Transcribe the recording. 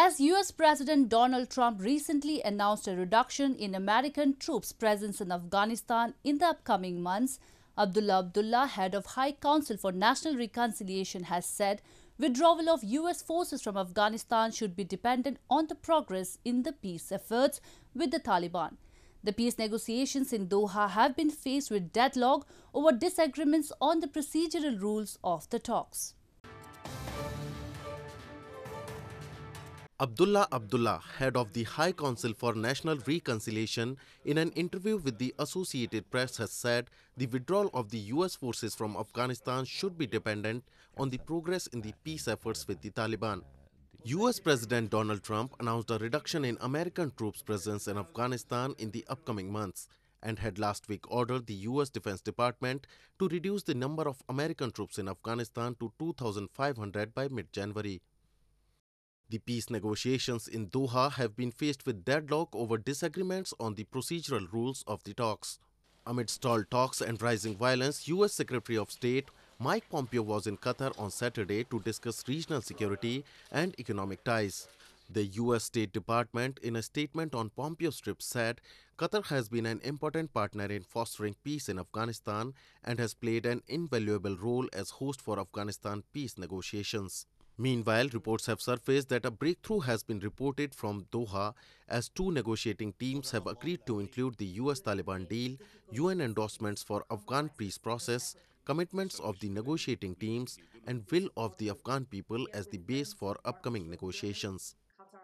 As US President Donald Trump recently announced a reduction in American troops' presence in Afghanistan in the upcoming months, Abdullah Abdullah, head of High Council for National Reconciliation, has said withdrawal of US forces from Afghanistan should be dependent on the progress in the peace efforts with the Taliban. The peace negotiations in Doha have been faced with deadlock over disagreements on the procedural rules of the talks. Abdullah Abdullah, head of the High Council for National Reconciliation, in an interview with the Associated Press has said the withdrawal of the US forces from Afghanistan should be dependent on the progress in the peace efforts with the Taliban. US President Donald Trump announced a reduction in American troops' presence in Afghanistan in the upcoming months and had last week ordered the US Defense Department to reduce the number of American troops in Afghanistan to 2,500 by mid January. The peace negotiations in Doha have been faced with deadlock over disagreements on the procedural rules of the talks. Amid stalled talks and rising violence, U.S. Secretary of State Mike Pompeo was in Qatar on Saturday to discuss regional security and economic ties. The U.S. State Department, in a statement on Pompeo's trip, said Qatar has been an important partner in fostering peace in Afghanistan and has played an invaluable role as host for Afghanistan peace negotiations. Meanwhile, reports have surfaced that a breakthrough has been reported from Doha as two negotiating teams have agreed to include the US-Taliban deal, UN endorsements for Afghan peace process, commitments of the negotiating teams and will of the Afghan people as the base for upcoming negotiations.